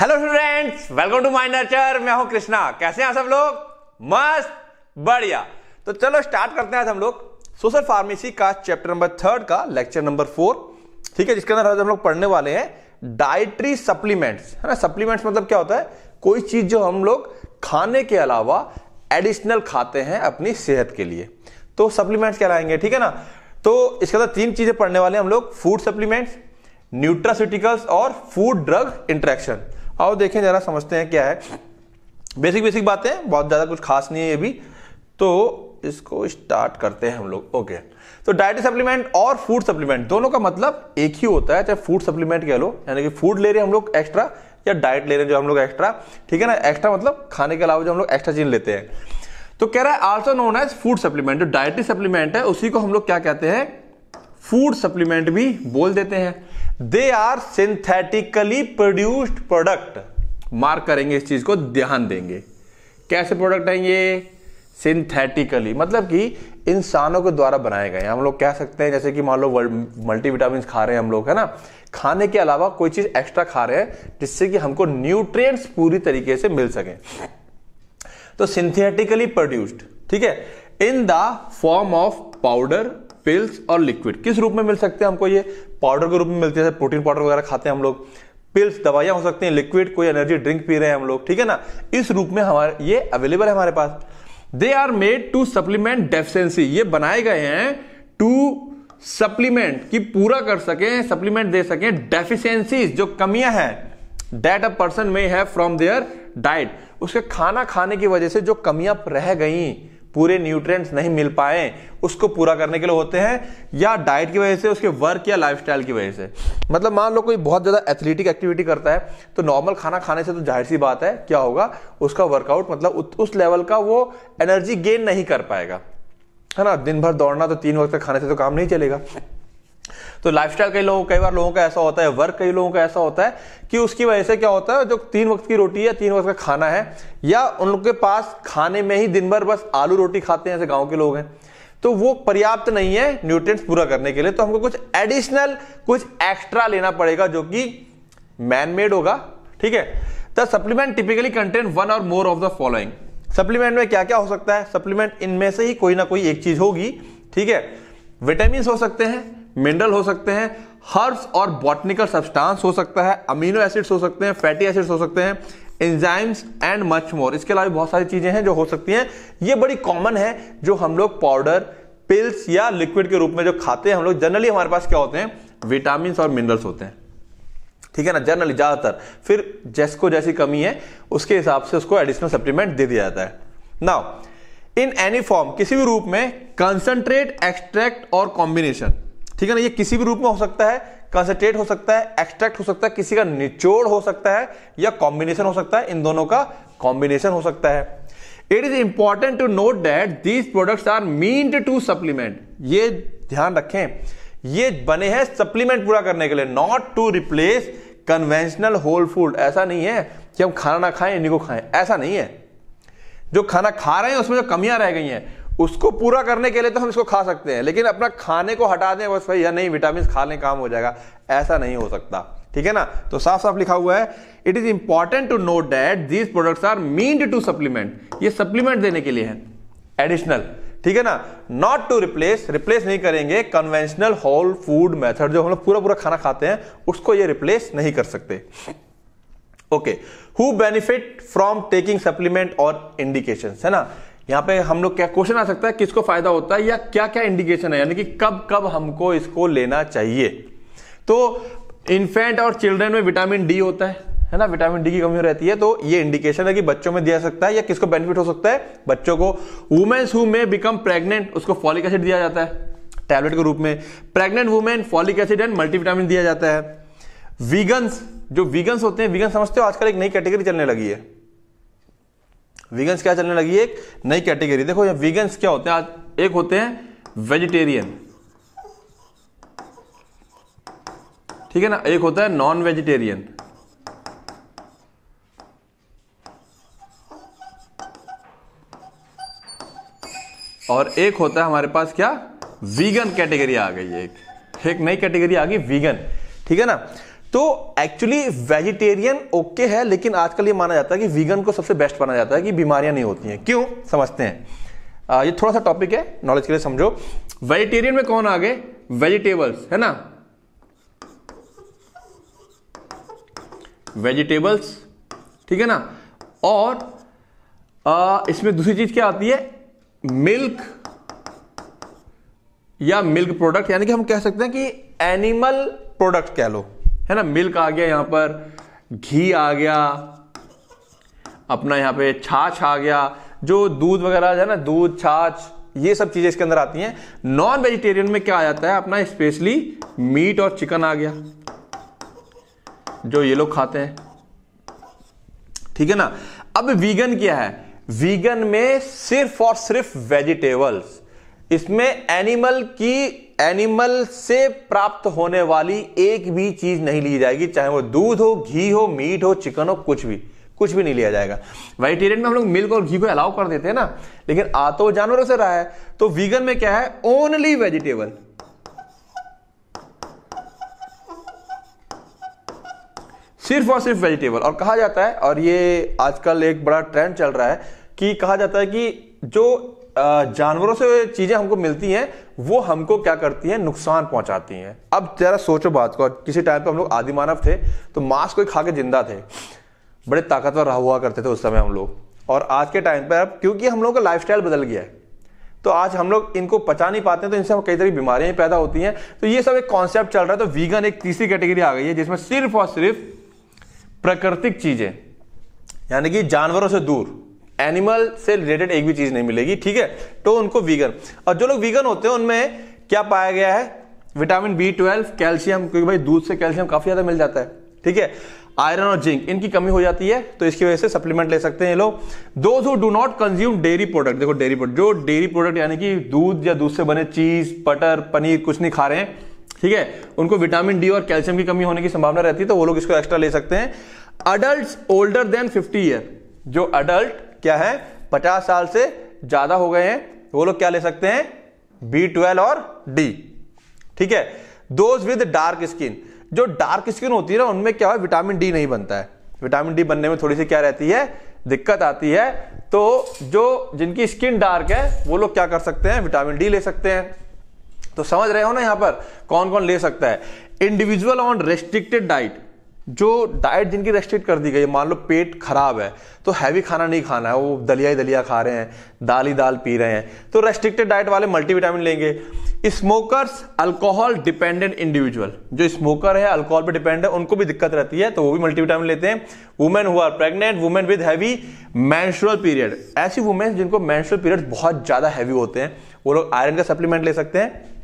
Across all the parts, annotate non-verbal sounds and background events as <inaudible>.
Hello students welcome to my nature मैं हूं कृष्णा कैसे हैं सब लोग मस्त बढ़िया तो चलो स्टार्ट करते हैं हम लोग सोशल फार्मेसी का चैप्टर नंबर थर्ड का लेक्चर नंबर फोर ठीक है जिसके अंदर हम लोग पढ़ने वाले हैं डाइट्री सप्लीमेंट्स है ना सप्लीमेंट्स मतलब क्या होता है कोई चीज जो हम लोग खाने के अलावा एडिशनल खाते हैं अपनी सेहत के लिए तो सप्लीमेंट्स क्या लाएंगे ठीक है ना तो इसके अंदर तीन चीजें पढ़ने वाले हम लोग फूड सप्लीमेंट्स न्यूट्रास्यूटिकल्स और फूड ड्रग इंट्रैक्शन आओ देखें ज़रा समझते हैं क्या है बेसिक बेसिक बातें बहुत ज़्यादा कुछ खास नहीं है ये भी तो इसको स्टार्ट करते हैं हम लोग ओके तो डाइट सप्लीमेंट और फूड सप्लीमेंट दोनों का मतलब एक ही होता है चाहे फूड सप्लीमेंट कह लो यानी कि फूड ले रहे हैं हम लोग एक्स्ट्रा या डाइट ले रहे हैं जो हम लोग एक्स्ट्रा ठीक है ना एक्स्ट्रा मतलब खाने के अलावा जो हम लोग एक्स्ट्रा चीज लेते हैं तो कह रहा है also known as food supplement जो डाइटरी सप्लीमेंट है उसी को हम लोग क्या कहते हैं फूड सप्लीमेंट भी बोल देते हैं they are synthetically produced product mark करेंगे इस चीज को ध्यान देंगे कैसे प्रोडक्ट हैं ये सिंथेटिकली मतलब कि इंसानों के द्वारा बनाए गए हम लोग कह सकते हैं जैसे कि मान लो मल्टीविटामिन खा रहे हैं हम लोग है ना खाने के अलावा कोई चीज़ एक्स्ट्रा खा रहे हैं जिससे कि हमको न्यूट्रिएंट्स पूरी तरीके से मिल सके तो सिंथेटिकली प्रोड्यूस्ड ठीक है in the form of powder pills और लिक्विड किस रूप में मिल सकते हैं हमको ये पाउडर के रूप में मिलती है प्रोटीन पाउडर वगैरह खाते हैं हम लोग पिल्स दवाइयाँ हो सकती हैं लिक्विड कोई एनर्जी ड्रिंक पी रहे हैं हम लोग ठीक है ना इस रूप में हमारे ये अवेलेबल है हमारे पास they are made to supplement deficiency ये बनाए गए हैं टू सप्लीमेंट की पूरा कर सके सप्लीमेंट दे सके डेफिशिएंसीज जो कमियां हैं डेट अ पर्सन में है फ्रॉम देयर डाइट उसके खाना खाने की वजह से जो कमियां रह गई पूरे न्यूट्रिएंट्स नहीं मिल पाए उसको पूरा करने के लिए होते हैं या डाइट की वजह से उसके वर्क या लाइफस्टाइल की वजह से मतलब मान लो कोई बहुत ज़्यादा एथलेटिक एक्टिविटी करता है तो नॉर्मल खाना खाने से तो जाहिर सी बात है क्या होगा उसका वर्कआउट मतलब उस लेवल का वो एनर्जी गेन नहीं कर पाएगा है ना दिन भर दौड़ना तो तीन वक्त खाने से तो काम नहीं चलेगा तो लाइफस्टाइल कई लोगों कई बार लोगों का ऐसा होता है वर्क कई लोगों का ऐसा होता है कि उसकी वजह से क्या होता है जो तीन वक्त की रोटी है तीन वक्त का खाना है या उनके पास खाने में ही दिन भर बस आलू रोटी खाते हैं ऐसे गांव के लोग हैं तो वो पर्याप्त नहीं है न्यूट्रिएंट्स पूरा करने के लिए तो हमको कुछ एडिशनल कुछ एक्स्ट्रा लेना पड़ेगा जो कि मैनमेड होगा ठीक है the supplement typically content one or more of the following supplement में क्या क्या हो सकता है सप्लीमेंट इनमें से ही कोई ना कोई एक चीज होगी ठीक है विटामिन हो सकते हैं मिनरल हो सकते हैं हर्ब्स और बॉटनिकल सब्सटेंस हो सकता है अमीनो एसिड्स हो सकते हैं फैटी एसिड्स हो सकते हैं एंजाइम्स एंड मच मोर इसके अलावा बहुत सारी चीजें हैं जो हो सकती हैं ये बड़ी कॉमन है जो हम लोग पाउडर पिल्स या लिक्विड के रूप में जो खाते हैं हम लोग जनरली हमारे पास क्या होते हैं विटामिन और मिनरल्स होते हैं ठीक है ना जनरली ज्यादातर फिर जेस्को जैसी कमी है उसके हिसाब से उसको एडिशनल सप्लीमेंट दे दिया जाता है नाउ इन एनी फॉर्म किसी भी रूप में कंसंट्रेट एक्सट्रैक्ट और कॉम्बिनेशन ठीक है ना ये किसी भी रूप में हो सकता है कंसेंट्रेट हो सकता है एक्सट्रैक्ट हो सकता है किसी का निचोड़ हो सकता है या कॉम्बिनेशन हो सकता है इन दोनों का कॉम्बिनेशन हो सकता है it is important to note that these products are mean to supplement ये ध्यान रखें ये बने हैं सप्लीमेंट पूरा करने के लिए not to replace conventional whole food ऐसा नहीं है कि हम खाना ना खाएं इन्हीं को खाएं ऐसा नहीं है जो खाना खा रहे हैं उसमें जो कमियां रह गई हैं उसको पूरा करने के लिए तो हम इसको खा सकते हैं लेकिन अपना खाने को हटा दें बस भाई या नहीं विटामिन खा लें काम हो जाएगा ऐसा नहीं हो सकता ठीक है ना तो साफ साफ लिखा हुआ है it is important to note that these products are mean to supplement ये सप्लीमेंट देने के लिए है एडिशनल ठीक है ना नॉट टू रिप्लेस रिप्लेस नहीं करेंगे कन्वेंशनल होल फूड मेथड जो हम लोग पूरा पूरा खाना खाते हैं उसको ये रिप्लेस नहीं कर सकते okay who benefit from taking supplement और इंडिकेशन है ना यहाँ पे हम लोग क्या क्वेश्चन आ सकता है किसको फायदा होता है या क्या क्या इंडिकेशन है यानी कि कब कब हमको इसको लेना चाहिए तो इन्फेंट और चिल्ड्रन में विटामिन डी होता है है ना विटामिन डी की कमी रहती है तो ये इंडिकेशन है कि बच्चों में दिया सकता है या किसको बेनिफिट हो सकता है बच्चों को womens who may become pregnant उसको फॉलिक एसिड दिया जाता है टैबलेट के रूप में pregnant women folic acid and multivitamin दिया जाता है वीगन्स जो वीगन्स होते हैं वीगन समझते हो आजकल एक नई कैटेगरी चलने लगी है वीगन्स क्या चलने लगी एक नई कैटेगरी देखो ये वीगन्स क्या होते हैं एक होते हैं वेजिटेरियन ठीक है ना एक होता है नॉन वेजिटेरियन और एक होता है हमारे पास क्या वीगन कैटेगरी आ गई एक एक नई कैटेगरी आ गई वीगन ठीक है ना तो एक्चुअली वेजिटेरियन ओके है लेकिन आजकल ये माना जाता है कि वीगन को सबसे बेस्ट माना जाता है कि बीमारियां नहीं होती हैं क्यों समझते हैं आ, ये थोड़ा सा टॉपिक है नॉलेज के लिए समझो वेजिटेरियन में कौन आ गए वेजिटेबल्स है ना वेजिटेबल्स ठीक है ना और आ, इसमें दूसरी चीज क्या आती है मिल्क या मिल्क प्रोडक्ट यानी कि हम कह सकते हैं कि एनिमल प्रोडक्ट कह लो है ना मिल्क आ गया यहाँ पर घी आ गया अपना यहाँ पे छाछ आ गया जो दूध वगैरह है ना दूध छाछ ये सब चीज़ें इसके अंदर आती हैं नॉन वेजिटेरियन में क्या आ जाता है अपना स्पेशली मीट और चिकन आ गया जो ये लोग खाते हैं ठीक है ना अब वीगन क्या है वीगन में सिर्फ और सिर्फ वेजिटेबल्स इसमें एनिमल की एनिमल से प्राप्त होने वाली एक भी चीज नहीं ली जाएगी चाहे वो दूध हो घी हो मीट हो चिकन हो कुछ भी कुछ भी नहीं लिया जाएगा वेजिटेरियन में हम लोग मिल्क और घी को अलाउ कर देते हैं ना लेकिन आ तो जानवरों से रहा है तो वीगन में क्या है ओनली वेजिटेबल सिर्फ और सिर्फ वेजिटेबल और कहा जाता है और ये आजकल एक बड़ा ट्रेंड चल रहा है कि कहा जाता है कि जो जानवरों से चीजें हमको मिलती हैं वो हमको क्या करती हैं नुकसान पहुंचाती हैं अब जरा सोचो बात को किसी टाइम पे हम लोग आदि मानव थे तो मांस को खा के जिंदा थे बड़े ताकतवर रहा हुआ करते थे उस समय हम लोग और आज के टाइम पर अब क्योंकि हम लोगों का लाइफ बदल गया है तो आज हम लोग इनको पचा नहीं पाते हैं तो इनसे हम कई तरह की बीमारियां पैदा होती हैं तो ये सब एक कॉन्सेप्ट चल रहा है तो वीगन एक तीसरी कैटेगरी आ गई है जिसमें सिर्फ और सिर्फ प्राकृतिक चीजें यानी कि जानवरों से दूर एनिमल से रिलेटेड एक भी चीज नहीं मिलेगी ठीक है तो उनको वीगन और जो लोग वीगन होते हैं उनमें क्या पाया गया है विटामिन बी ट्वेल्व कैल्शियम क्योंकि भाई दूध से कैल्शियम काफी ज्यादा मिल जाता है ठीक है आयरन और जिंक इनकी कमी हो जाती है तो इसकी वजह से सप्लीमेंट ले सकते हैं लोग those who do not consume dairy product देखो डेयरी प्रोडक्ट जो डेयरी प्रोडक्ट यानी कि दूध या दूध से बने चीज बटर पनीर कुछ नहीं खा रहे हैं ठीक है उनको विटामिन डी और कैल्शियम की कमी होने की संभावना रहती है तो वो लोग इसको एक्स्ट्रा ले सकते हैं adult older than fifty year जो अडल्ट क्या है पचास साल से ज्यादा हो गए हैं वो लोग क्या ले सकते हैं बी ट्वेल्व और डी ठीक है दोज विद डार्क स्किन जो डार्क स्किन होती है ना उनमें क्या है विटामिन डी नहीं बनता है विटामिन डी बनने में थोड़ी सी क्या रहती है दिक्कत आती है तो जो जिनकी स्किन डार्क है वो लोग क्या कर सकते हैं विटामिन डी ले सकते हैं तो समझ रहे हो ना यहां पर कौन कौन ले सकता है इंडिविजुअल ऑन रेस्ट्रिक्टेड डाइट जो डाइट जिनकी रेस्ट्रिक्ट कर दी गई मान लो पेट खराब है तो हैवी खाना नहीं खाना है वो दलिया ही दलिया खा रहे हैं दाल ही दाल पी रहे हैं तो रेस्ट्रिक्टेड डाइट वाले मल्टीविटामिन लेंगे स्मोकर्स अल्कोहल डिपेंडेंट इंडिविजुअल जो स्मोकर है अल्कोहल पर डिपेंड है उनको भी दिक्कत रहती है तो वो भी मल्टीविटामिन लेते हैं वुमेन हुआ pregnant women with heavy menstrual period ऐसी वुमेन जिनको मैंशुरल पीरियड बहुत ज़्यादा हैवी होते हैं वो लोग आयरन का सप्लीमेंट ले सकते हैं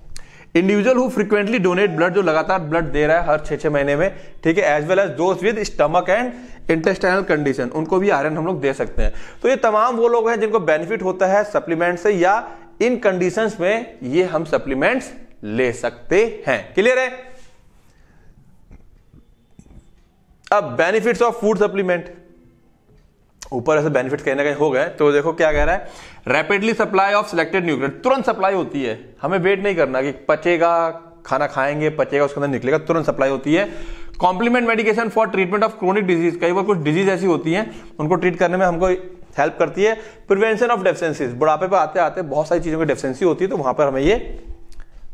individual who frequently donate blood जो लगातार ब्लड दे रहा है हर छह छह महीने में ठीक है as well as those with stomach and intestinal condition उनको भी आयरन हम लोग दे सकते हैं तो ये तमाम वो लोग हैं जिनको बेनिफिट होता है सप्लीमेंट से या इन कंडीशन में ये हम सप्लीमेंट्स ले सकते हैं क्लियर है अब बेनिफिट्स ऑफ फूड सप्लीमेंट ऊपर ऐसे बेनिफिट कहीं ना कहीं हो गए तो देखो क्या कह रहा है rapidly supply of selected nuclear तुरंत सप्लाई होती है हमें वेट नहीं करना कि पचेगा खाना खाएंगे पचेगा उसके अंदर निकलेगा तुरंत सप्लाई होती है complement medication for treatment of chronic disease कई बार कुछ डिजीज ऐसी होती हैं उनको ट्रीट करने में हमको हेल्प करती है प्रिवेंशन ऑफ डेफिसेंसीज बुढ़ापे पर आते आते बहुत सारी चीज़ों की डेफेंसी होती है तो वहां पर हमें ये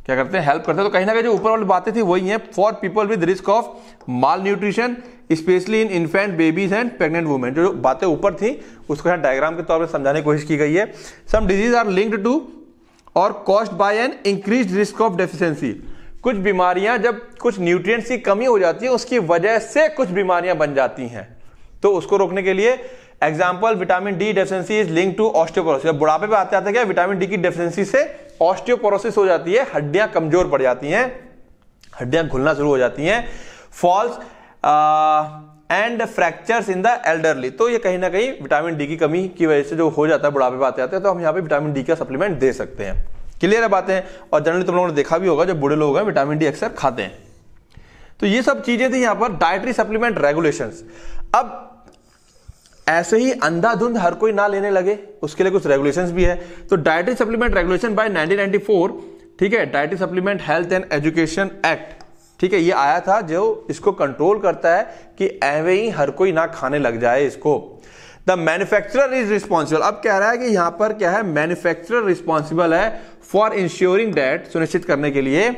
क्या करते हैं हेल्प करते हैं तो कहीं ना कहीं जो ऊपर वाली बातें थी वही है for people with risk of malnutrition specially in infant babies and pregnant women जो बातें ऊपर थी उसको यहाँ डायग्राम के तौर पर समझाने की कोशिश की गई है some disease are linked to or caused by an increase risk of deficiency कुछ बीमारियां जब कुछ न्यूट्रिएंट्स की कमी हो जाती है उसकी वजह से कुछ बीमारियां बन जाती हैं तो उसको रोकने के लिए example vitamin D deficiency is link to osteoporosis बुढ़ापे पे आते आते क्या विटामिन डी की डेफिशिएंसी से ऑस्टियोपोरोसिस हो जाती है हड्डियां कमजोर पड़ जाती हैं हड्डियां घुलना शुरू हो जाती हैं falls and fractures in the elderly तो ये कहीं ना कहीं विटामिन डी की कमी की वजह से जो हो जाता है बुढ़ापे बातें आते हैं तो हम यहाँ पे विटामिन डी का सप्लीमेंट दे सकते हैं क्लियर है बातें और जनरली तुम लोगों ने देखा भी होगा जो बुढ़े लोग हैं विटामिन डी अक्सर खाते हैं तो ये सब चीजें थी यहाँ पर डायट्री सप्लीमेंट रेगुलेशन अब ऐसे ही अंधाधुंध हर कोई ना लेने लगे उसके लिए कुछ रेगुलेशन भी है तो डायट्री सप्लीमेंट रेगुलेशन बाय 1994 ठीक है dietary supplement health and education act ठीक है ये आया था जो इसको कंट्रोल करता है कि एवे ही हर कोई ना खाने लग जाए इसको द मैन्युफैक्चरर इज रिस्पॉन्सिबल अब कह रहा है कि यहां पर क्या है मैन्युफैक्चरर रिस्पॉन्सिबल है फॉर इंश्योरिंग डेट सुनिश्चित करने के लिए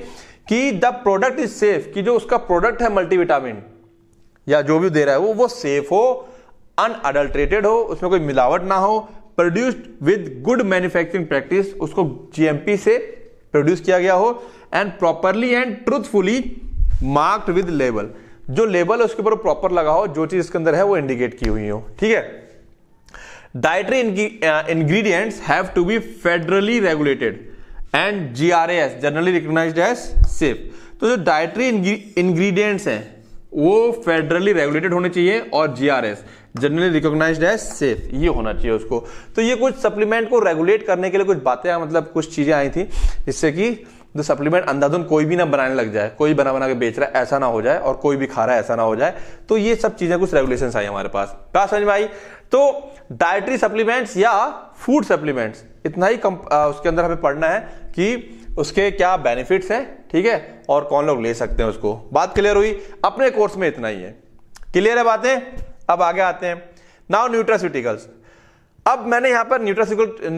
कि द प्रोडक्ट इज सेफ कि जो उसका प्रोडक्ट है मल्टीविटामिन या जो भी दे रहा है वो वो सेफ हो अनअडल्ट्रेटेड हो उसमें कोई मिलावट ना हो produced with good manufacturing practice उसको जीएमपी से प्रोड्यूस किया गया हो and properly and truthfully marked with label जो लेबल है उसके ऊपर प्रॉपर लगा हो जो चीज इसके अंदर है वो इंडिकेट की हुई हो ठीक है dietary ingredients have to be federally regulated and G R S generally recognize as safe तो जो डायट्री इंग्रेडिएंट्स हैं वो फेडरली रेगुलेटेड होने चाहिए और G R S generally recognize as safe ये होना चाहिए उसको तो ये कुछ सप्लीमेंट को रेगुलेट करने के लिए कुछ बातें मतलब कुछ चीज़ें आई थी जिससे कि तो सप्लीमेंट अंधाधुन कोई भी ना बनाने लग जाए कोई बना बना के बेच रहा है ऐसा ना हो जाए और कोई भी खा रहा है ऐसा ना हो जाए तो ये सब चीज़ें कुछ रेगुलेशन आई हमारे पास क्या समझ भाई आई तो डायट्री सप्लीमेंट्स या फूड सप्लीमेंट्स इतना ही कम आ, उसके अंदर हमें पढ़ना है कि उसके क्या बेनिफिट्स हैं ठीक है और कौन लोग ले सकते हैं उसको बात क्लियर हुई अपने कोर्स में इतना ही है क्लियर है बातें अब आगे आते हैं नाउ न्यूट्रास्यूटिकल्स अब मैंने यहां पर न्यूट्रास्यूटिकल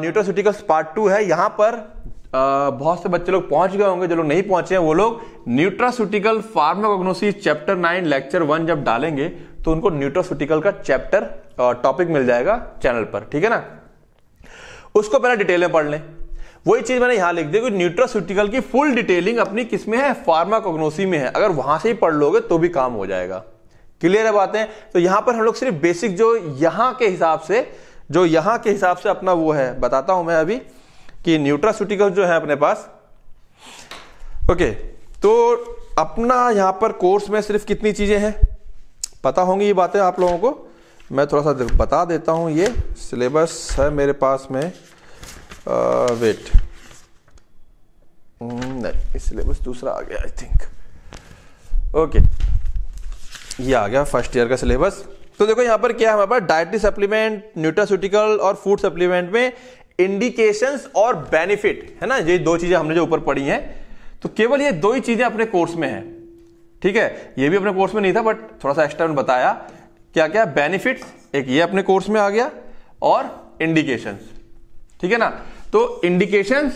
न्यूट्रास्यूटिकल्स पार्ट टू है यहां पर बहुत से बच्चे लोग पहुंच गए होंगे जो लोग नहीं पहुंचे हैं वो लोग nutraceutical pharmacognosy chapter nine lecture one जब डालेंगे तो उनको न्यूट्रास्यूटिकल का चैप्टर टॉपिक मिल जाएगा चैनल पर ठीक है ना उसको पहले डिटेल में पढ़ लें वही चीज मैंने यहां लिख दी कि न्यूट्रास्यूटिकल की फुल डिटेलिंग अपनी किसमें है फार्माकोग्नोसी में है अगर वहां से ही पढ़ लोगे तो भी काम हो जाएगा क्लियर है बातें तो यहां पर हम लोग सिर्फ बेसिक जो यहां के हिसाब से जो यहां के हिसाब से अपना वो है बताता हूं मैं अभी कि न्यूट्रास्यूटिकल जो है अपने पास ओके तो अपना यहां पर कोर्स में सिर्फ कितनी चीज़ें हैं पता होंगी ये बातें आप लोगों को मैं थोड़ा सा बता देता हूं ये सिलेबस है मेरे पास में आ, वेट hmm, नहीं सिलेबस दूसरा आ गया आई थिंक ओके ये आ गया फर्स्ट ईयर का सिलेबस तो देखो यहां पर क्या है हमारे पास डायटी सप्लीमेंट न्यूट्रास्यूटिकल और फूड सप्लीमेंट में इंडिकेशंस और बेनिफिट है ना ये दो चीजें हमने जो ऊपर पढ़ी हैं तो केवल ये दो ही चीजें अपने कोर्स में है ठीक है ये भी अपने कोर्स में नहीं था बट थोड़ा सा एक्स्ट्रा बताया क्या क्या बेनिफिट एक ये अपने कोर्स में आ गया और इंडिकेशन ठीक है ना तो इंडिकेशन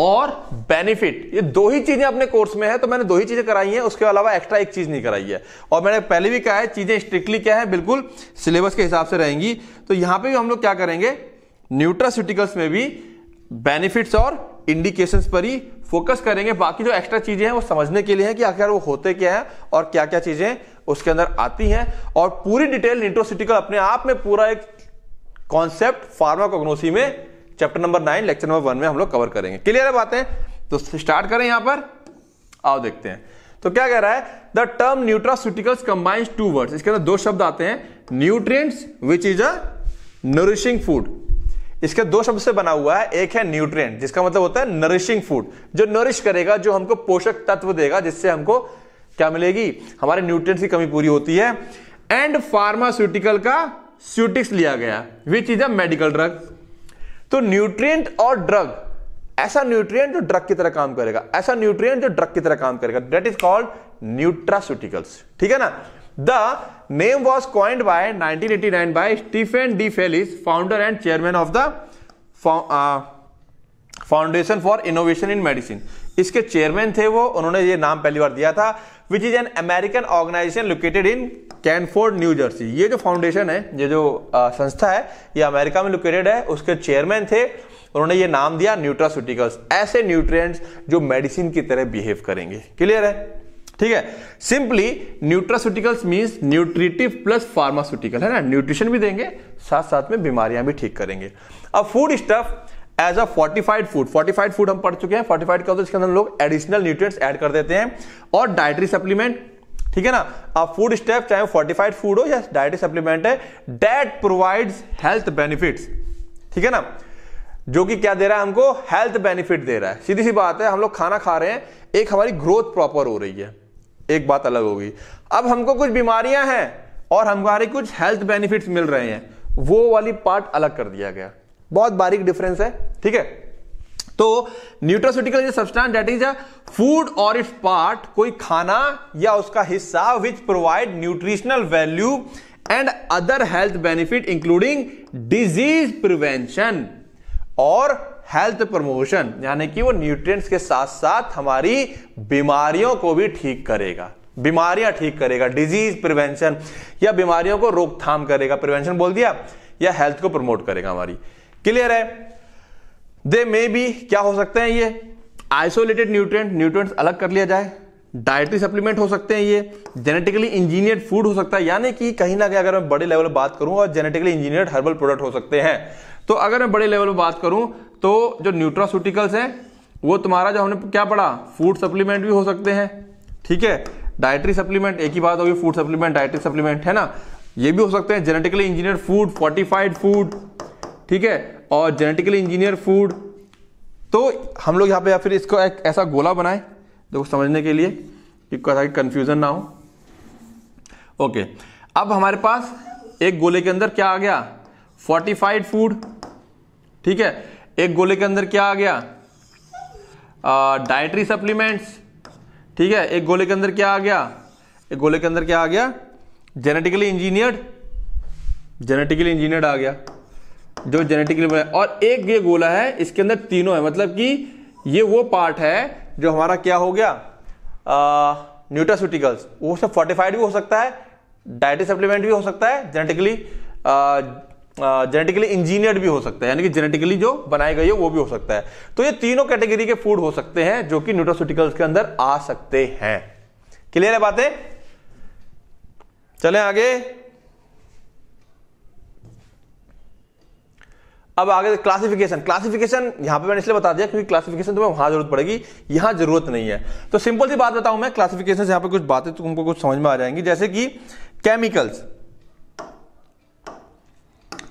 और बेनिफिट ये दो ही चीजें अपने कोर्स में है तो मैंने दो ही चीजें कराई हैं उसके अलावा एक्स्ट्रा एक चीज नहीं कराई है और मैंने पहले भी कहा है चीजें स्ट्रिक्टली क्या है बिल्कुल सिलेबस के हिसाब से रहेंगी तो यहां पे भी हम लोग क्या करेंगे न्यूट्रास्यूटिकल्स में भी बेनिफिट्स और इंडिकेशंस पर ही फोकस करेंगे बाकी जो एक्स्ट्रा चीजें हैं वो समझने के लिए हैं कि आखिर वो होते क्या है और क्या क्या चीजें उसके अंदर आती हैं और पूरी डिटेल न्यूट्रोसिटिकल अपने आप में पूरा एक कॉन्सेप्ट फार्माकोग्नोसी में chapter number nine lecture number one में हम लोग कवर करेंगे क्लियर है बातें तो स्टार्ट करें यहां पर आओ देखते हैं तो क्या कह रहा है the term nutraceuticals combines two words इसके अंदर दो शब्द आते हैं nutrients which is a nourishing food इसके दो शब्द से बना हुआ है एक है न्यूट्रिएंट जिसका मतलब होता है नरिशिंग फूड जो नरिश करेगा जो हमको पोषक तत्व देगा जिससे हमको क्या मिलेगी हमारे न्यूट्रिएंट्स की कमी पूरी होती है एंड फार्मास्यूटिकल का स्यूटिक्स लिया गया which is a medical drug तो न्यूट्रिएंट और ड्रग ऐसा न्यूट्रिएंट जो ड्रग की तरह काम करेगा ऐसा न्यूट्रिएंट जो ड्रग की तरह काम करेगा दैट इज कॉल्ड न्यूट्रास्यूटिकल्स ठीक है ना The name was coined by 1989 by Stephen D. Felis, founder and chairman of the uh, foundation for innovation in medicine इसके चेयरमैन थे वो उन्होंने ये नाम पहली बार दिया था which is an American organization located in Cranford New Jersey ये जो फाउंडेशन है ये जो आ, uh, संस्था है ये अमेरिका में लोकेटेड है उसके चेयरमैन थे उन्होंने ये नाम दिया न्यूट्रास्यूटिकल्स ऐसे न्यूट्रिएंट्स जो मेडिसिन की तरह बिहेव करेंगे क्लियर है ठीक है simply nutraceuticals means nutritive plus pharmaceutical है ना न्यूट्रिशन भी देंगे साथ साथ में बीमारियां भी ठीक करेंगे अब food stuff as a fortified food fortified food हम पढ़ चुके हैं फोर्टिफाइड का इसके अंदर लोग एडिशनल न्यूट्रिएंट्स ऐड कर देते हैं और डायट्री सप्लीमेंट ठीक है ना अब फूड स्टेप चाहे फोर्टिफाइड फूड हो या डायट्री सप्लीमेंट है डेट प्रोवाइड हेल्थ बेनिफिट ठीक है ना जो कि क्या दे रहा है हमको हेल्थ बेनिफिट दे रहा है सीधी सी बात है हम लोग खाना खा रहे हैं एक हमारी ग्रोथ प्रॉपर हो रही है एक बात अलग होगी अब हमको कुछ बीमारियां हैं और हमारे कुछ हेल्थ बेनिफिट्स मिल रहे हैं वो वाली पार्ट अलग कर दिया गया बहुत बारीक डिफरेंस है ठीक है तो nutraceutical substance that is a food or its part कोई खाना या उसका हिस्सा which provide nutritional value and other health benefit including disease prevention और हेल्थ प्रमोशन यानी कि वो न्यूट्रिएंट्स के साथ साथ हमारी बीमारियों को भी ठीक करेगा बीमारियां ठीक करेगा डिजीज प्रिवेंशन या बीमारियों को रोकथाम करेगा प्रिवेंशन बोल दिया या हेल्थ को प्रमोट करेगा हमारी क्लियर है दे मे बी क्या हो सकते हैं ये आइसोलेटेड न्यूट्रिएंट न्यूट्रिएंट्स अलग कर लिया जाए डायट्री सप्लीमेंट हो सकते हैं ये जेनेटिकली इंजीनियर्ड फूड हो सकता है यानी कि कहीं ना कहीं अगर मैं बड़े लेवल पर बात करूं और जेनेटिकली इंजीनियर्ड हर्बल प्रोडक्ट हो सकते हैं तो अगर मैं बड़े लेवल पर बात करूं तो जो न्यूट्रास्यूटिकल्स हैं वो तुम्हारा जो हमने क्या पढ़ा फूड सप्लीमेंट भी हो सकते हैं ठीक है डायट्री सप्लीमेंट एक ही बात होगी फूड सप्लीमेंट डायट्री सप्लीमेंट है ना ये भी हो सकते हैं genetically engineer food fortified food ठीक है और जेनेटिकली इंजीनियर फूड तो हम लोग यहाँ पे या फिर इसको एक ऐसा गोला बनाए देखो समझने के लिए कि ताकि कंफ्यूजन ना हो ओके अब हमारे पास एक गोले के अंदर क्या आ गया फोर्टिफाइड फूड ठीक है एक गोले के अंदर क्या आ गया डाइटरी सप्लीमेंट्स ठीक है एक गोले के अंदर क्या आ गया एक गोले के अंदर क्या आ गया जेनेटिकली इंजीनियर्ड जेनेटिकली इंजीनियर्ड आ गया जो जेनेटिकली और एक ये गोला है इसके अंदर तीनों है मतलब कि ये वो पार्ट है जो हमारा क्या हो गया न्यूट्रास्यूटिकल्स वो सब फोर्टिफाइड भी हो सकता है डाइटरी सप्लीमेंट भी हो सकता है जेनेटिकली जेनेटिकली इंजीनियर्ड भी हो सकता है यानी कि जेनेटिकली जो बनाई गई है वो भी हो सकता है तो ये तीनों कैटेगरी के फूड हो सकते हैं जो कि न्यूट्रोसिटिकल्स के अंदर आ सकते हैं क्लियर है बातें चले आगे अब आगे क्लासिफिकेशन क्लासिफिकेशन यहां पे मैंने इसलिए बता दिया क्योंकि क्लासिफिकेशन तुम्हें वहां जरूरत पड़ेगी यहां जरूरत नहीं है तो सिंपल सी बात बताऊं मैं क्लासिफिकेशन से यहां पे कुछ बातें तो तुमको कुछ समझ में आ जाएंगी जैसे कि केमिकल्स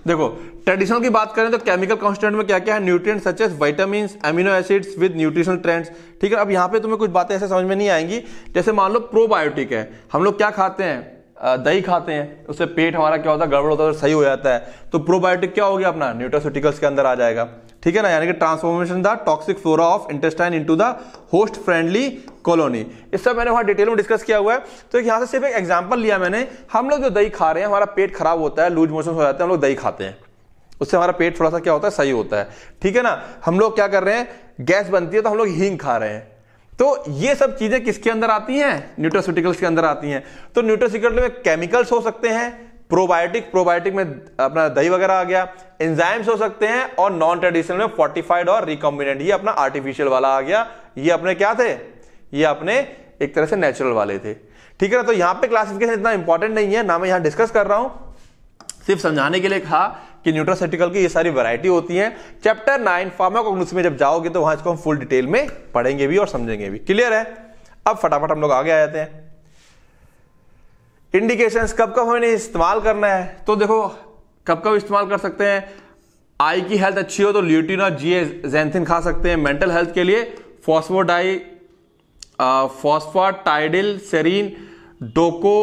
देखो ट्रेडिशनल की बात करें तो केमिकल कॉन्स्टेंट में क्या क्या है nutrient such as vitamin amino acids with nutritional trends ठीक है अब यहाँ पे तुम्हें कुछ बातें ऐसे समझ में नहीं आएंगी जैसे मान लो प्रोबायोटिक है हम लोग क्या खाते हैं दही खाते हैं उससे पेट हमारा क्या होता है गड़बड़ होता है सही हो जाता है तो प्रोबायोटिक क्या हो गया अपना न्यूट्रोसिटिकल्स के अंदर आ जाएगा ठीक है ना यानी कि transformation the toxic flora of intestine into the host friendly colony इस सब मैंने वहाँ डिटेल में डिस्कस किया हुआ है तो यहाँ से सिर्फ एक एग्जाम्पल लिया मैंने हम लोग जो दही खा रहे हैं हमारा पेट खराब होता है लूज मोशन हो जाते हैं हम लोग दही खाते हैं उससे हमारा पेट थोड़ा सा क्या होता है सही होता है ठीक है ना हम लोग क्या कर रहे हैं गैस बनती है तो हम लोग हींग खा रहे हैं तो ये सब चीजें किसके अंदर आती हैं न्यूट्रोसिटिकल्स के अंदर आती हैं तो न्यूट्रोसिकल में केमिकल्स हो सकते हैं प्रोबायोटिक प्रोबायोटिक में अपना दही वगैरह आ गया एंजाइम्स हो सकते हैं और नॉन ट्रेडिशनल में फोर्टिफाइड और रिकॉम्बिनेंट ये अपना आर्टिफिशियल वाला आ गया ये अपने क्या थे ये अपने एक तरह से नेचुरल वाले थे ठीक है ना तो यहां पे क्लासिफिकेशन इतना इंपॉर्टेंट नहीं है ना मैं यहां डिस्कस कर रहा हूं सिर्फ समझाने के लिए कहा कि न्यूट्रोसेटिकल की ये सारी वैरायटी होती है चैप्टर नाइन फार्माकोग्नोसिस में जब जाओगे तो वहां इसको हम फुल डिटेल में पढ़ेंगे भी और समझेंगे भी क्लियर है अब फटाफट हम लोग आगे आ जाते हैं इंडिकेशंस कब कब हमें इस्तेमाल करना है तो देखो कब कब इस्तेमाल कर सकते हैं आई की हेल्थ अच्छी हो तो ल्यूटिन और जी जेंथिन खा सकते हैं मेंटल हेल्थ के लिए फॉस्फोडाई फॉस्फाटाइडिल सेरीन डोको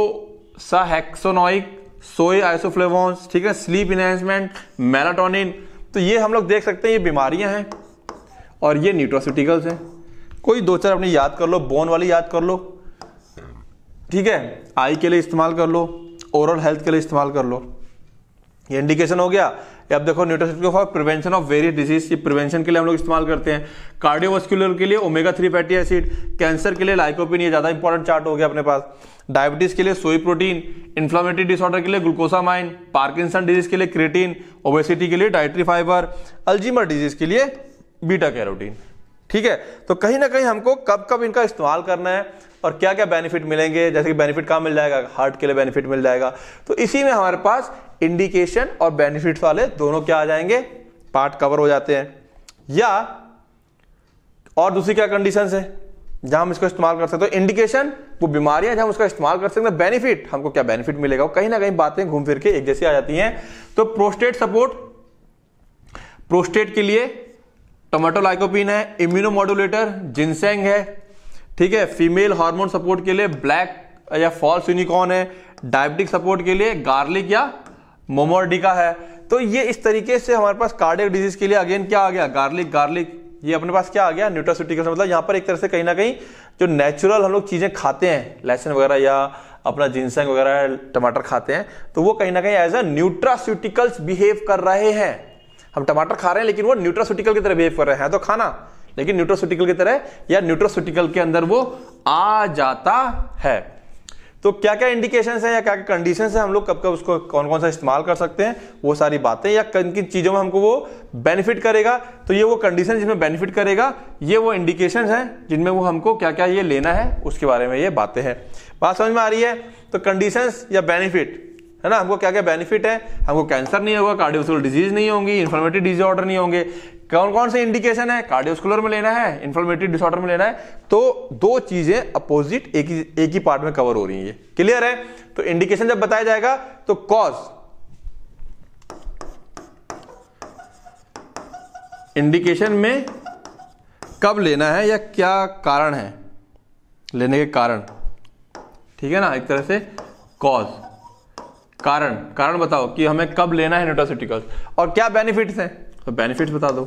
साहेक्सोनोइक सोए आइसोफ्लेवॉन्स ठीक है स्लीप इनहेंसमेंट मेलाटोनिन तो ये हम लोग देख सकते हैं ये बीमारियां हैं और ये न्यूट्रोसिटिकल्स हैं कोई दो चार अपनी याद कर लो बोन वाली याद कर लो ठीक है आई के लिए इस्तेमाल कर लो ओरल हेल्थ के लिए इस्तेमाल कर लो ये इंडिकेशन हो गया अब देखो nutraceutical for prevention of various disease ये प्रिवेंशन के लिए हम लोग इस्तेमाल करते हैं कार्डियोवास्कुलर के लिए omega three fatty acid cancer के लिए लाइकोपिन ये ज़्यादा इंपॉर्टेंट चार्ट हो गया अपने पास डायबिटीज के लिए सोई प्रोटीन इन्फ्लामेटरी डिसऑर्डर के लिए ग्लूकोसामाइन पार्किंसन डिजीज के लिए क्रेटीन ओबेसिटी के लिए डायट्री फाइबर अल्जीमर डिजीज के लिए बीटा कैरोटीन ठीक है तो कहीं ना कहीं हमको कब कब इनका इस्तेमाल करना है और क्या क्या बेनिफिट मिलेंगे जैसे कि बेनिफिट कहाँ मिल जाएगा हार्ट के लिए बेनिफिट मिल जाएगा तो इसी में हमारे पास इंडिकेशन और बेनिफिट वाले दोनों क्या आ जाएंगे पार्ट कवर हो जाते हैं या और दूसरी क्या कंडीशन है जहां हम इसको इस्तेमाल कर सकते हो तो इंडिकेशन वो बीमारियां जहां उसका इस्तेमाल कर सकते हैं बेनिफिट हमको क्या बेनिफिट मिलेगा कहीं ना कहीं बातें घूम फिर के एक जैसी आ जाती हैं तो प्रोस्टेट सपोर्ट प्रोस्टेट के लिए टोमेटो लाइकोपिन है मॉड्यूलेटर जिनसेंग है ठीक है फीमेल हार्मोन सपोर्ट के लिए ब्लैक या फॉल्स यूनिकॉर्न है डायबिटिक सपोर्ट के लिए गार्लिक या मोमोडिका है तो ये इस तरीके से हमारे पास कार्डियक डिजीज के लिए अगेन क्या आ गया गार्लिक गार्लिक ये अपने पास क्या आ गया न्यूट्रोसिटिकल मतलब यहाँ पर एक तरह से कहीं ना कहीं जो नेचुरल हम लोग चीज़ें खाते हैं लहसुन वगैरह या अपना जिनसंग वगैरह टमाटर खाते हैं तो वो कहीं ना कहीं एज अ न्यूट्रास्यूटिकल्स बिहेव कर रहे हैं हम टमाटर खा रहे हैं लेकिन वो न्यूट्रास्यूटिकल की तरह बिहेव कर रहे हैं हाँ तो खाना लेकिन न्यूट्रोसिटिकल की तरह या न्यूट्रोसिटिकल के अंदर वो आ जाता है तो क्या क्या इंडिकेशन है या क्या क्या कंडीशन है हम लोग कब कब उसको कौन कौन सा इस्तेमाल कर सकते हैं वो सारी बातें या किन किन चीज़ों में हमको वो बेनिफिट करेगा तो ये वो कंडीशन जिसमें बेनिफिट करेगा ये वो इंडिकेशन है जिनमें वो हमको क्या क्या ये लेना है उसके बारे में ये बातें हैं बात समझ में आ रही है तो कंडीशन या बेनिफिट है ना हमको क्या क्या बेनिफिट है हमको कैंसर नहीं होगा कार्डियोसोल डिजीज नहीं होंगी इन्फॉर्मेटिव डिजॉर्डर नहीं होंगे कौन कौन से इंडिकेशन है कार्डियोस्कुलर में लेना है इन्फ्लोमेटरी डिसऑर्डर में लेना है तो दो चीजें अपोजिट एक ही एक ही पार्ट में कवर हो रही है क्लियर है तो इंडिकेशन जब बताया जाएगा तो कॉज इंडिकेशन में कब लेना है या क्या कारण है लेने के कारण ठीक है ना एक तरह से कॉज कारण कारण बताओ कि हमें कब लेना है न्यूट्रोसिटिकल और क्या बेनिफिट्स हैं तो बेनिफिट्स बता दो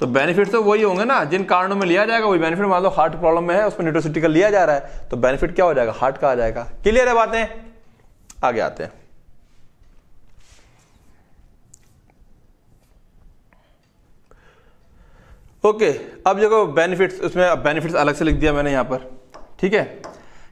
तो बेनिफिट तो वही होंगे ना जिन कारणों में लिया जाएगा वही बेनिफिट मान लो हार्ट प्रॉब्लम में है उसमें न्यूट्रोसिटिकल लिया जा रहा है तो बेनिफिट क्या हो जाएगा हार्ट का आ जाएगा क्लियर है बातें आगे आते हैं ओके अब देखो बेनिफिट्स उसमें अब बेनिफिट्स अलग से लिख दिया मैंने यहां पर ठीक है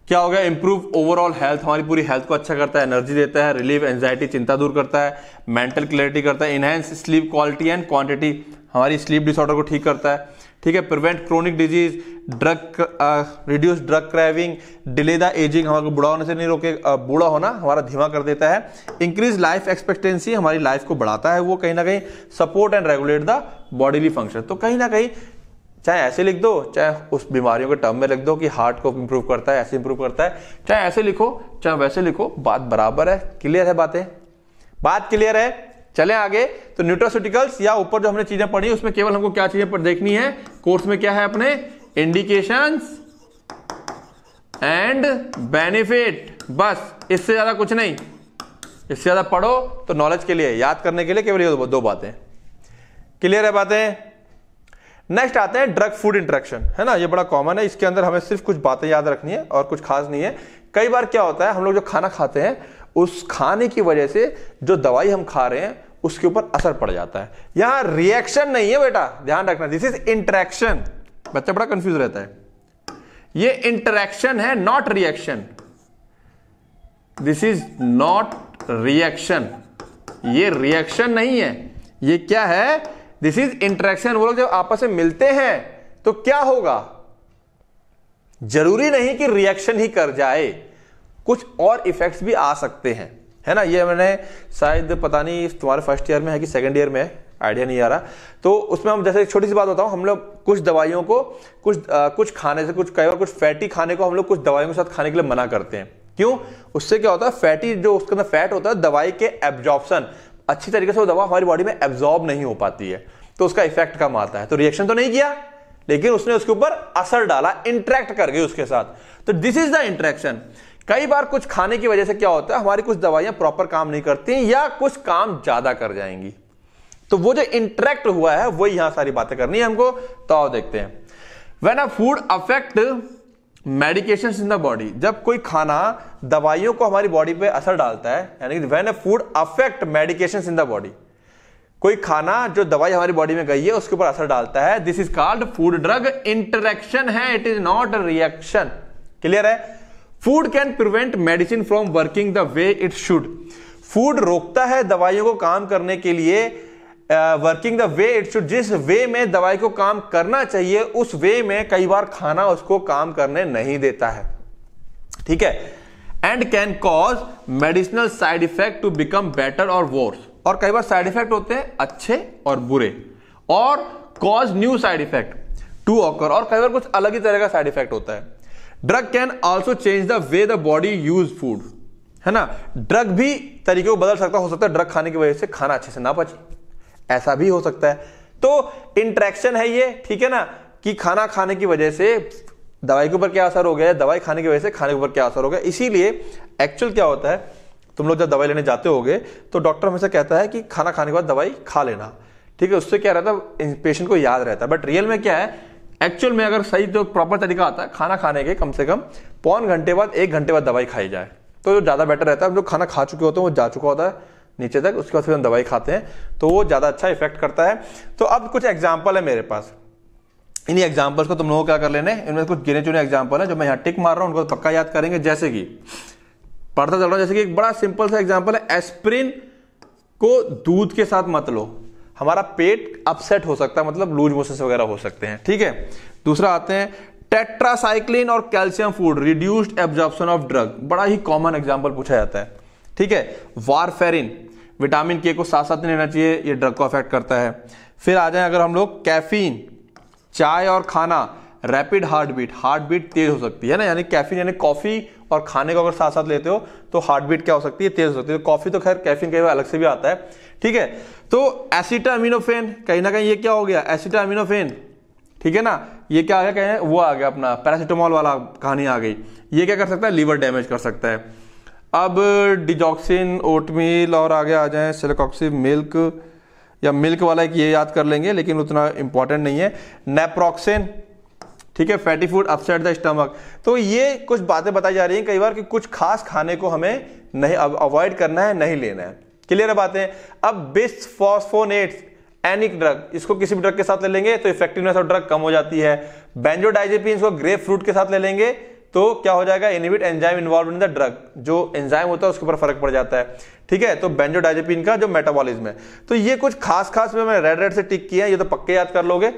क्या हो गया इंप्रूव ओवरऑल हेल्थ हमारी पूरी हेल्थ को अच्छा करता है एनर्जी देता है रिलीव एंजाइटी चिंता दूर करता है मेंटल क्लैरिटी करता है enhance sleep quality and quantity हमारी स्लीप डिसऑर्डर को ठीक करता है ठीक है prevent chronic disease drug reduce drug craving delay the ageing हमारे बुढ़ा होने से नहीं रोके बूढ़ा होना हमारा धीमा कर देता है इंक्रीज लाइफ एक्सपेक्टेंसी हमारी लाइफ को बढ़ाता है वो कहीं ना कहीं support and regulate the bodily function तो कहीं ना कहीं चाहे ऐसे लिख दो चाहे उस बीमारियों के टर्म में लिख दो कि हार्ट को इंप्रूव करता है ऐसे इंप्रूव करता है चाहे ऐसे लिखो चाहे वैसे लिखो बात बराबर है क्लियर है बातें बात क्लियर है चले आगे तो न्यूट्रोसिटिकल्स या ऊपर जो हमने चीजें पढ़ी उसमें केवल हमको क्या चीजें पर देखनी है कोर्स में क्या है अपने इंडिकेशन एंड बेनिफिट बस इससे ज्यादा कुछ नहीं इससे ज्यादा पढ़ो तो नॉलेज के लिए याद करने के लिए केवल ये दो बातें क्लियर है बातें नेक्स्ट आते हैं ड्रग फूड इंट्रेक्शन है ना ये बड़ा कॉमन है इसके अंदर हमें सिर्फ कुछ बातें याद रखनी है और कुछ खास नहीं है कई बार क्या होता है हम लोग जो खाना खाते हैं उस खाने की वजह से जो दवाई हम खा रहे हैं उसके ऊपर असर पड़ जाता है यहां रिएक्शन नहीं है बेटा ध्यान रखना दिस इज इंटरेक्शन बच्चा बड़ा कंफ्यूज रहता है ये इंटरेक्शन है not reaction this is not reaction ये रिएक्शन नहीं है ये क्या है दिस इज इंटरेक्शन वो लोग जब आपस में मिलते हैं तो क्या होगा जरूरी नहीं कि रिएक्शन ही कर जाए कुछ और इफेक्ट्स भी आ सकते हैं है ना ये मैंने शायद पता नहीं तुम्हारे फर्स्ट ईयर में है कि सेकेंड ईयर में है आइडिया नहीं आ रहा तो उसमें हम जैसे एक छोटी सी बात बताऊँ हम लोग कुछ दवाइयों को कुछ आ, कुछ खाने से कुछ कई बार कुछ फैटी खाने को हम लोग कुछ दवाइयों के साथ खाने के लिए मना करते हैं क्यों उससे क्या होता है फैटी जो उसके अंदर फैट होता है दवाई के एब्जॉर्प्शन अच्छी तरीके से वो दवा हमारी बॉडी में एब्जॉर्ब नहीं हो पाती है तो उसका इफेक्ट कम आता है तो रिएक्शन तो नहीं किया लेकिन उसने उसके ऊपर असर डाला इंट्रैक्ट कर गई उसके साथ तो दिस इज द इंट्रैक्शन कई बार कुछ खाने की वजह से क्या होता है हमारी कुछ दवाइयां प्रॉपर काम नहीं करती या कुछ काम ज्यादा कर जाएंगी तो वो जो इंटरेक्ट हुआ है वो यहां सारी बातें करनी है हमको तो आओ देखते हैं when a food affect medication in the body जब कोई खाना दवाइयों को हमारी बॉडी पे असर डालता है यानी कि when a food affect medication in the body कोई खाना जो दवाई हमारी बॉडी में गई है उसके ऊपर असर डालता है this is called food drug interaction है it is not reaction clear है food can prevent medicine from working the way it should फूड रोकता है दवाइयों को काम करने के लिए working the way it should जिस वे में दवाई को काम करना चाहिए उस वे में कई बार खाना उसको काम करने नहीं देता है ठीक है and can cause medicinal side effect to become better और वोर्स और कई बार साइड इफेक्ट होते हैं अच्छे और बुरे और cause new side effect to occur और कई बार कुछ अलग ही तरह का साइड इफेक्ट होता है drug can also change the way the body use food है ना ड्रग भी तरीके को बदल सकता हो सकता है ड्रग खाने की वजह से खाना अच्छे से ना पचे ऐसा भी हो सकता है तो इंट्रैक्शन है ये ठीक है ना कि खाना खाने की वजह से दवाई के ऊपर क्या असर हो गया है दवाई खाने की वजह से खाने के ऊपर क्या असर हो गया इसीलिए एक्चुअल क्या होता है तुम लोग जब दवाई लेने जाते हो तो डॉक्टर हमेशा कहता है कि खाना खाने के बाद दवाई खा लेना ठीक है उससे क्या रहता है पेशेंट को याद रहता है बट रियल में क्या है एक्चुअल में अगर सही जो तो प्रॉपर तरीका आता है खाना खाने के कम से कम पौन घंटे बाद एक घंटे बाद दवाई खाई जाए तो जो ज़्यादा बेटर रहता है हम जो खाना खा चुके होते हैं वो जा चुका होता है नीचे तक उसके बाद फिर हम दवाई खाते हैं तो वो ज़्यादा अच्छा इफेक्ट करता है तो अब कुछ एग्जाम्पल है मेरे पास इन्हीं एग्जाम्पल्स को तुम लोगों को क्या कर लेने इनमें कुछ गिने चुने एग्जाम्पल है जो मैं यहाँ टिक मार रहा हूँ उनको पक्का याद करेंगे जैसे कि पढ़ता चल रहा हूँ जैसे कि एक बड़ा सिंपल सा एग्जाम्पल है एस्प्रिन को दूध के साथ मत लो हमारा पेट अपसेट हो सकता है मतलब लूज मोशन वगैरह हो सकते हैं ठीक है दूसरा आते हैं टेट्रासाइक्लिन और calcium food reduced absorption of drug बड़ा ही कॉमन एग्जाम्पल पूछा जाता है ठीक है वारफेरिन विटामिन के को साथ साथ नहीं लेना चाहिए ये ड्रग को अफेक्ट करता है फिर आ जाए अगर हम लोग कैफीन चाय और खाना rapid heart beat heart beat तेज हो सकती है ना यानी कैफीन यानी कॉफ़ी और खाने को अगर साथ साथ लेते हो तो हार्ट बीट क्या हो सकती है तेज हो सकती है तो कॉफ़ी तो खैर कैफीन कई बार अलग से भी आता है ठीक है तो एसिटा अमिनोफेन कहीं ना कहीं ये क्या हो गया एसिटा अमिनोफेन ठीक है ना ये क्या आ गया कहें वो आ गया अपना पैरासिटामॉल वाला कहानी आ गई ये क्या कर सकता है लीवर डैमेज कर सकता है अब डिजॉक्सिन ओटमील और आगे आ जाए सिलकॉक्सी मिल्क या मिल्क वाला एक ये याद कर लेंगे लेकिन उतना इंपॉर्टेंट नहीं है नेप्रोक्सिन ठीक है fatty food upset the stomach तो ये कुछ बातें बताई जा रही हैं कई बार कि कुछ खास खाने को हमें नहीं अवॉइड करना है नहीं लेना है क्लियर है बातें अब बिस्ट फॉस्फोनेट एनिक ड्रग इसको किसी भी ड्रग के साथ ले लेंगे तो इफेक्टिवनेस ऑफ ड्रग कम हो जाती है बेंजोडाइजेपिन को ग्रेप फ्रूट के साथ ले लेंगे तो क्या हो जाएगा inhibit enzyme involve in the drug जो एंजाइम होता है उसके ऊपर फर्क पड़ जाता है ठीक है तो बेंजोडाइजेपिन का जो मेटाबॉलिज्म है तो ये कुछ खास खास में मैंने रेड रेड से टिक किया ये तो पक्के याद कर लोगे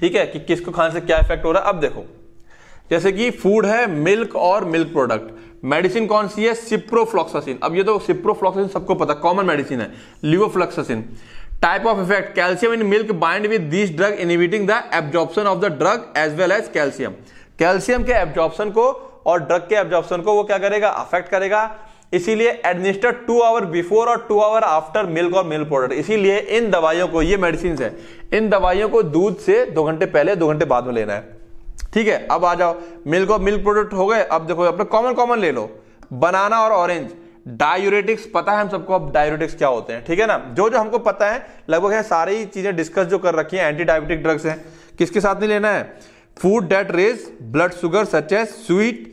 ठीक है कि किसको खाने से क्या इफेक्ट हो रहा है अब देखो जैसे कि फूड है मिल्क और मिल्क प्रोडक्ट मेडिसिन कौन सी है सिप्रोफ्लॉक्सासिन अब ये तो सिप्रोफ्लॉक्सासिन सबको पता कॉमन मेडिसिन है levofloxacin type of effect calcium in milk bind with this drug inhibiting the absorption of the drug as well as calcium calcium के एब्जॉर्प्शन को और ड्रग के एब्जॉर्प्शन को वो क्या करेगा अफेक्ट करेगा इसीलिए एडमिनिस्टर टू आवर बिफोर और टू आवर आफ्टर मिल्क और मिल्क प्रोडक्ट इसीलिए इन दवाइयों को ये मेडिसिन है इन दवाइयों को दूध से दो घंटे पहले दो घंटे बाद में लेना है ठीक है अब आ जाओ मिल्क और मिल्क प्रोडक्ट हो गए अब देखो अपने कॉमन कॉमन ले लो बनाना और ऑरेंज डायोरेटिक्स पता है हम सबको अब डायोरेटिक्स क्या होते हैं ठीक है ना जो जो हमको पता है लगभग है सारी चीजें डिस्कस जो कर रखी है एंटी डायबिटिक ड्रग्स हैं किसके साथ नहीं लेना है food that raise blood sugar such as sweet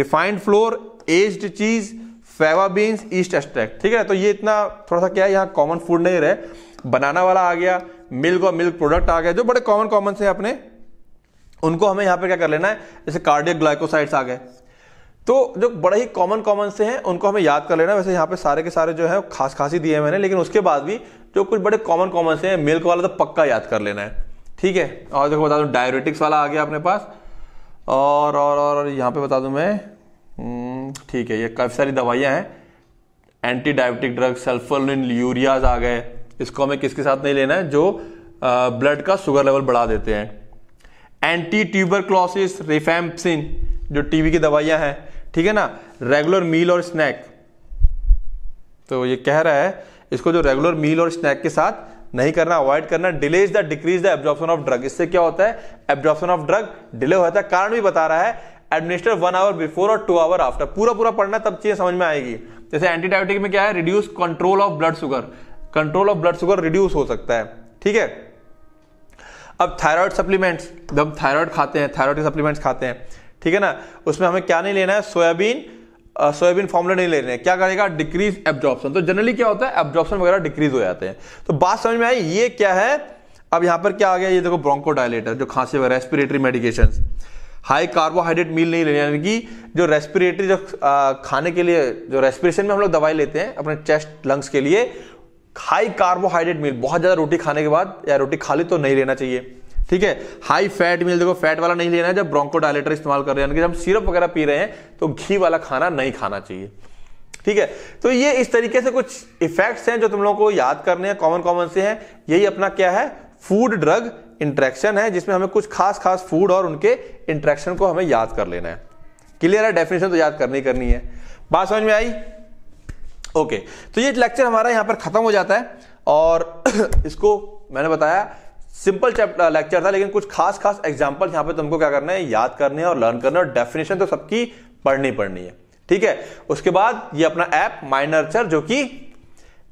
refined flour aged cheese fava beans yeast extract ठीक है तो ये इतना थोड़ा सा क्या है यहाँ कॉमन फूड नहीं रहे बनाना वाला आ गया मिल्क और मिल्क प्रोडक्ट आ गया जो बड़े कॉमन कॉमन से अपने उनको हमें यहाँ पे क्या कर लेना है जैसे कार्डियक ग्लाइकोसाइड्स आ गए तो जो बड़े ही कॉमन कॉमन से हैं उनको हमें याद कर लेना वैसे यहाँ पे सारे के सारे जो है खास खास दिए हैं मैंने लेकिन उसके बाद भी जो कुछ बड़े कॉमन कॉमन से हैं मिल्क वाला तो पक्का याद कर लेना है ठीक है और देखो बता दूँ डायबिटिक्स वाला आ गया अपने पास और और और यहाँ पे बता दूँ मैं हम्म, ठीक है ये काफ़ी सारी दवाइयां हैं anti diabetic drug sulfonylureas आ गए इसको हमें किसके साथ नहीं लेना है जो ब्लड का शुगर लेवल बढ़ा देते हैं एंटी ट्यूबर क्लॉसिस रिफेम्पसिन जो टीवी की दवाइयां हैं ठीक है ना रेगुलर मील और स्नैक तो ये कह रहा है इसको जो रेगुलर मील और स्नैक के साथ नहीं करना अवॉइड करना delays the decrease the absorption of drug इससे क्या होता है एब्जॉर्प्शन ऑफ ड्रग डिले होता है कारण भी बता रहा है एडमिनिस्टर वन आवर बिफोर और टू आवर आफ्टर पूरा पूरा पढ़ना तब चीज समझ में आएगी जैसे एंटीडायोटिक में क्या है reduce control of blood sugar control of blood sugar reduce हो सकता है ठीक है अब थायराइड सप्लीमेंट्स जब थायराइड खाते हैं थायराइड सप्लीमेंट्स खाते हैं ठीक है ना उसमें हमें क्या नहीं लेना है सोयाबीन सोयाबीन फॉर्मुला नहीं लेने क्या करेगा डिक्रीज एब्जॉर्प्शन तो जनरली क्या होता है एब्जॉर्प्शन वगैरह डिक्रीज हो जाते हैं तो बात समझ में आई ये क्या है अब यहां पर क्या आ गया ये देखो ब्रोंको डायलेटर जो खांसी वगैरह respiratory medication high carbohydrate meal नहीं लेनी यानी कि जो रेस्पिरेटरी जो खाने के लिए जो रेस्पिरेशन में हम लोग दवाई लेते हैं अपने चेस्ट लंग्स के लिए हाई कार्बोहाइड्रेट मील बहुत ज़्यादा रोटी खाने के बाद या रोटी खा ली तो नहीं लेना चाहिए ठीक है हाई फैट मील देखो फैट वाला नहीं लेना है जब ब्रोंको डायलेटर इस्तेमाल कर रहे हैं जब हम सिरप वगैरह पी रहे हैं तो घी वाला खाना नहीं खाना चाहिए ठीक है तो ये इस तरीके से कुछ इफेक्ट्स हैं जो तुम लोगों को याद करने हैं कॉमन कॉमन से हैं यही अपना क्या है फूड ड्रग इंट्रैक्शन है जिसमें हमें कुछ खास खास फूड और उनके इंट्रैक्शन को हमें याद कर लेना है क्लियर है डेफिनेशन तो याद करनी करनी है बात समझ में आई ओके तो ये लेक्चर हमारा यहां पर खत्म हो जाता है और <clears throat> इसको मैंने बताया सिंपल चैप्टर लेक्चर था लेकिन कुछ खास खास एग्जाम्पल यहां पर तुमको तो क्या करना है याद करने और लर्न करने और डेफिनेशन तो सबकी पढ़नी पढ़नी है ठीक है उसके बाद ये अपना ऐप माइनर्चर जो कि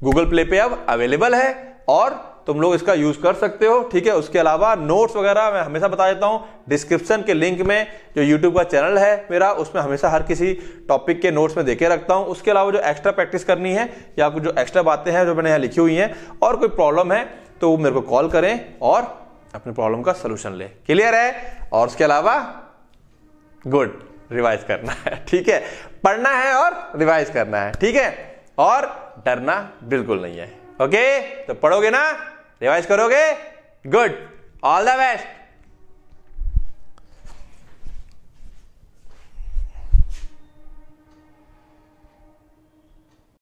गूगल प्ले पे अब अवेलेबल है और तुम लोग इसका यूज कर सकते हो ठीक है उसके अलावा नोट्स वगैरह मैं हमेशा बता देता हूँ डिस्क्रिप्शन के लिंक में जो यूट्यूब का चैनल है मेरा उसमें हमेशा हर किसी टॉपिक के नोट्स में देखे रखता हूँ उसके अलावा जो एक्स्ट्रा प्रैक्टिस करनी है या कुछ जो एक्स्ट्रा बातें हैं जो मैंने यहाँ लिखी हुई हैं और कोई प्रॉब्लम है तो वो मेरे को कॉल करें और अपनी प्रॉब्लम का सोल्यूशन लें क्लियर है और उसके अलावा गुड रिवाइज करना है ठीक है पढ़ना है और रिवाइज करना है ठीक है और डरना बिल्कुल नहीं है ओके तो पढ़ोगे ना रिवाइज करोगे गुड ऑल द बेस्ट